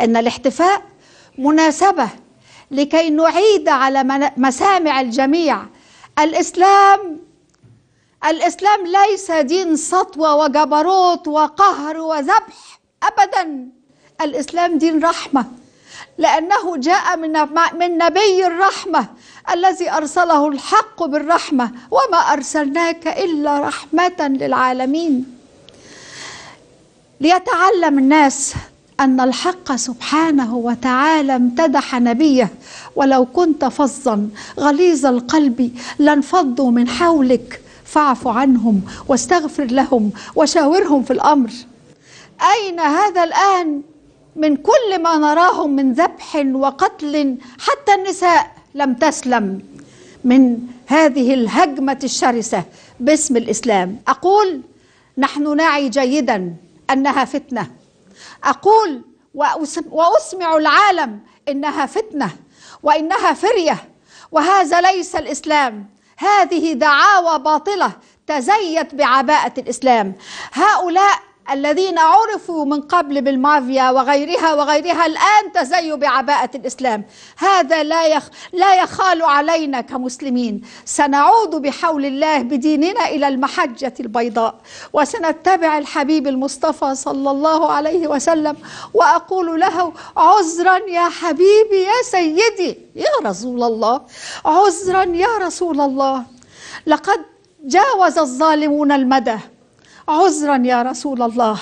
أن الاحتفاء مناسبة لكي نعيد على مسامع الجميع الإسلام الإسلام ليس دين سطوة وجبروت وقهر وذبح أبدا الإسلام دين رحمة لأنه جاء من من نبي الرحمة الذي أرسله الحق بالرحمة وما أرسلناك إلا رحمة للعالمين ليتعلم الناس أن الحق سبحانه وتعالى امتدح نبيه ولو كنت فظا غليظ القلب لانفضوا من حولك فاعف عنهم واستغفر لهم وشاورهم في الأمر أين هذا الآن من كل ما نراهم من ذبح وقتل حتى النساء لم تسلم من هذه الهجمة الشرسة باسم الإسلام أقول نحن نعي جيدا أنها فتنة أقول وأسمع العالم إنها فتنة وإنها فرية وهذا ليس الإسلام هذه دعاوى باطلة تزيت بعباءة الإسلام هؤلاء الذين عرفوا من قبل بالمافيا وغيرها وغيرها الآن تزيوا بعباءة الإسلام هذا لا يخ لا يخال علينا كمسلمين سنعود بحول الله بديننا إلى المحجة البيضاء وسنتبع الحبيب المصطفى صلى الله عليه وسلم وأقول له عذرا يا حبيبي يا سيدي يا رسول الله عذرا يا رسول الله لقد جاوز الظالمون المدى عذرا يا رسول الله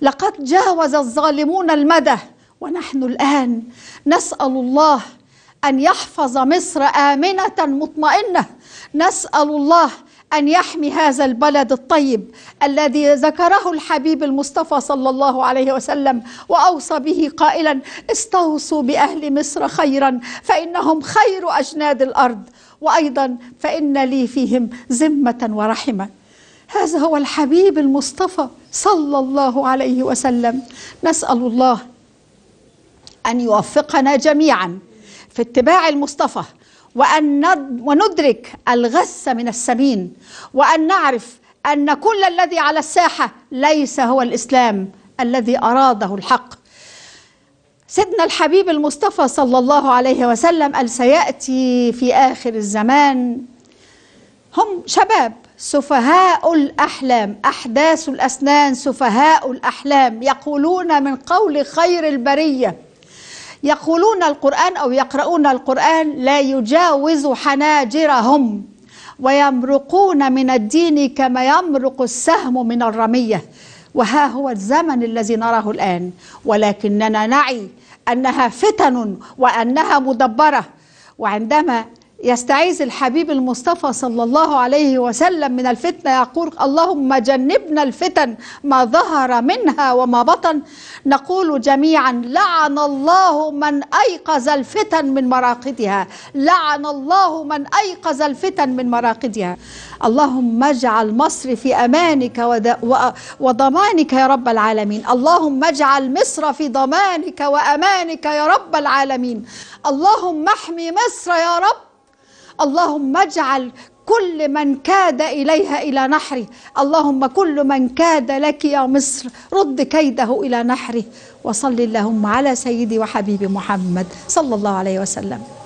لقد جاوز الظالمون المدى ونحن الان نسال الله ان يحفظ مصر امنه مطمئنه نسال الله ان يحمي هذا البلد الطيب الذي ذكره الحبيب المصطفى صلى الله عليه وسلم واوصى به قائلا استوصوا باهل مصر خيرا فانهم خير اجناد الارض وايضا فان لي فيهم ذمه ورحمه هذا هو الحبيب المصطفى صلى الله عليه وسلم نسأل الله أن يوفقنا جميعا في اتباع المصطفى وأن وندرك الغث من السمين وأن نعرف أن كل الذي على الساحة ليس هو الإسلام الذي أراده الحق سيدنا الحبيب المصطفى صلى الله عليه وسلم قال سيأتي في آخر الزمان هم شباب سفهاء الأحلام أحداث الأسنان سفهاء الأحلام يقولون من قول خير البرية يقولون القرآن أو يقرؤون القرآن لا يجاوز حناجرهم ويمرقون من الدين كما يمرق السهم من الرمية وها هو الزمن الذي نراه الآن ولكننا نعي أنها فتن وأنها مدبرة وعندما يستعيذ الحبيب المصطفى صلى الله عليه وسلم من الفتنة يقول اللهم جنبنا الفتن ما ظهر منها وما بطن نقول جميعا لعن الله من أيقظ الفتن من مراقدها لعن الله من أيقظ الفتن من مراقدها اللهم اجعل مصر في أمانك وضمانك يا رب العالمين اللهم اجعل مصر في ضمانك وأمانك يا رب العالمين اللهم احمي مصر يا رب اللهم اجعل كل من كاد إليها إلى نحره اللهم كل من كاد لك يا مصر رد كيده إلى نحره وصل اللهم على سيدي وحبيبي محمد صلى الله عليه وسلم